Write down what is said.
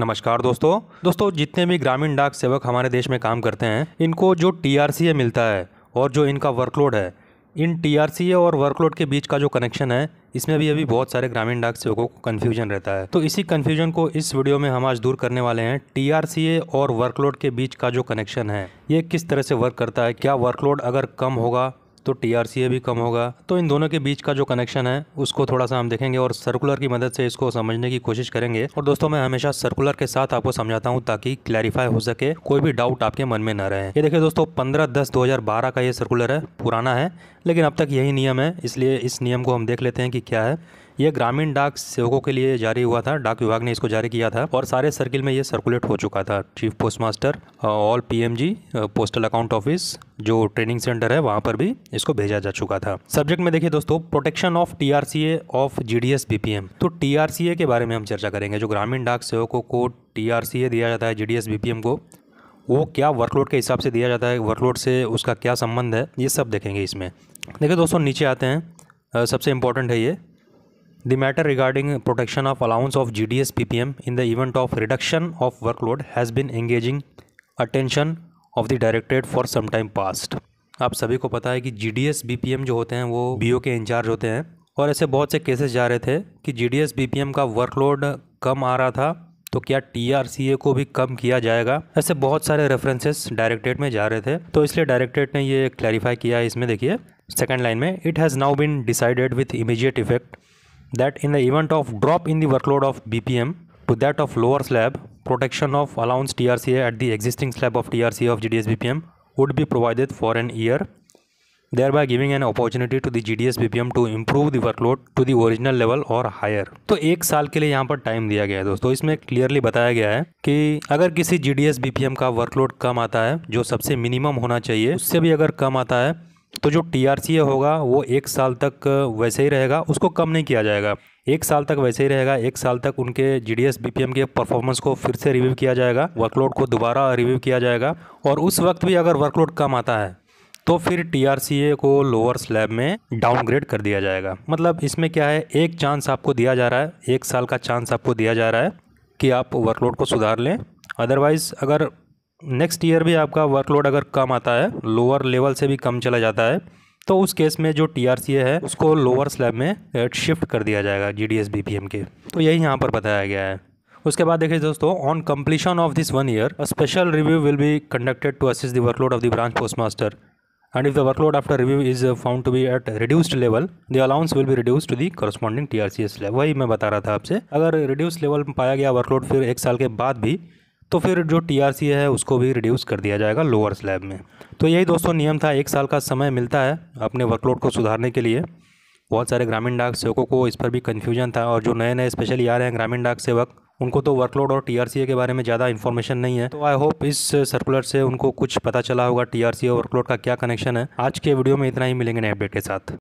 नमस्कार दोस्तों दोस्तों जितने भी ग्रामीण डाक सेवक हमारे देश में काम करते हैं इनको जो टी मिलता है और जो इनका वर्कलोड है इन टी और वर्कलोड के बीच का जो कनेक्शन है इसमें भी अभी बहुत सारे ग्रामीण डाक सेवकों को कन्फ्यूजन रहता है तो इसी कन्फ्यूजन को इस वीडियो में हम आज दूर करने वाले हैं टी और वर्कलोड के बीच का जो कनेक्शन है ये किस तरह से वर्क करता है क्या वर्कलोड अगर कम होगा तो टी भी कम होगा तो इन दोनों के बीच का जो कनेक्शन है उसको थोड़ा सा हम देखेंगे और सर्कुलर की मदद से इसको समझने की कोशिश करेंगे और दोस्तों मैं हमेशा सर्कुलर के साथ आपको समझाता हूँ ताकि क्लैरिफाई हो सके कोई भी डाउट आपके मन में न रहे ये देखिए दोस्तों पंद्रह दस दो का ये सर्कुलर है पुराना है लेकिन अब तक यही नियम है इसलिए इस नियम को हम देख लेते हैं कि क्या है यह ग्रामीण डाक सेवकों के लिए जारी हुआ था डाक विभाग ने इसको जारी किया था और सारे सर्किल में यह सर्कुलेट हो चुका था chief post master all PMG postal account office जो ट्रेनिंग सेंटर है वहाँ पर भी इसको भेजा जा चुका था सब्जेक्ट में देखिए दोस्तों protection of TRCA of GDS BPM तो टीआरसीए के बारे में हम चर्चा करेंगे जो ग्रामीण डाक सेवकों को टीआरसीए दिया जाता है जीडीएस बीपीएम को वो क्या वर्कलोड के हिसाब से दिया जाता है वर्कलोड से उसका क्या संबंध है ये सब देखेंगे इसमें देखिए दोस्तों नीचे आते हैं सबसे इंपॉर्टेंट है ये The matter regarding protection of allowance of GDS PPM in the event of reduction of workload has been engaging attention of the directorate for some time past. आप सभी को पता है कि G D S B P M जो होते हैं वो बी ओ के इंचार्ज होते हैं और ऐसे बहुत से केसेस जा रहे थे कि G D S B P M का वर्कलोड कम आ रहा था तो क्या टी आर सी ए को भी कम किया जाएगा ऐसे बहुत सारे रेफरेंसेस डायरेक्टरेट में जा रहे थे तो इसलिए डायरेक्टरेट ने ये क्लैरिफाई किया इसमें देखिए सेकेंड लाइन में it has now been decided with immediate effect that in the event of drop in the workload of BPM to that of lower slab, protection of allowance TRCA at the existing slab of TRCA of GDS BPM would be provided for an year, thereby giving an opportunity to the GDS BPM to improve the workload to the original level or higher. तो एक साल के लिए यहाँ पर time दिया गया है दोस्तों इसमें क्लियरली बताया गया है कि अगर किसी GDS BPM का वर्कलोड कम आता है जो सबसे मिनिमम होना चाहिए उससे भी अगर कम आता है तो जो टी होगा वो एक साल तक वैसे ही रहेगा उसको कम नहीं किया जाएगा एक साल तक वैसे ही रहेगा एक साल तक उनके जी डी के परफॉर्मेंस को फिर से रिव्यू किया जाएगा वर्कलोड को दोबारा रिव्यू किया जाएगा और उस वक्त भी अगर वर्कलोड कम आता है तो फिर टी को लोअर स्लैब में डाउनग्रेड कर दिया जाएगा मतलब इसमें क्या है एक चांस आपको दिया जा रहा है एक साल का चांस आपको दिया जा रहा है कि आप वर्कलोड को सुधार लें अदरवाइज़ अगर नेक्स्ट ईयर भी आपका वर्कलोड अगर कम आता है लोअर लेवल से भी कम चला जाता है तो उस केस में जो टी है उसको लोअर स्लैब में शिफ्ट कर दिया जाएगा जी डी के तो यही यहाँ पर बताया गया है उसके बाद देखिए दोस्तों on completion of this one year a special review will be conducted to assist the workload of the branch post master the workload after review is found to be at reduced level the allowance will allowance reduce to the to T R C slab वही मैं बता रहा था आपसे अगर reduce level पाया गया workload फिर एक साल के बाद भी तो फिर जो टी है उसको भी रिड्यूस कर दिया जाएगा लोअर स्लैब में तो यही दोस्तों नियम था एक साल का समय मिलता है अपने वर्कलोड को सुधारने के लिए बहुत सारे ग्रामीण डाक सेवकों को इस पर भी कन्फ्यूजन था और जो नए नए स्पेशली आ रहे हैं ग्रामीण डाक सेवक उनको तो वर्कलोड और टीआरसीए के बारे में ज़्यादा इन्फॉर्मेशन नहीं है तो आई होप इस सर्कुलर से उनको कुछ पता चला होगा टीआरसीए और वर्कलोड का क्या कनेक्शन है आज के वीडियो में इतना ही मिलेंगे नए अपडेट के साथ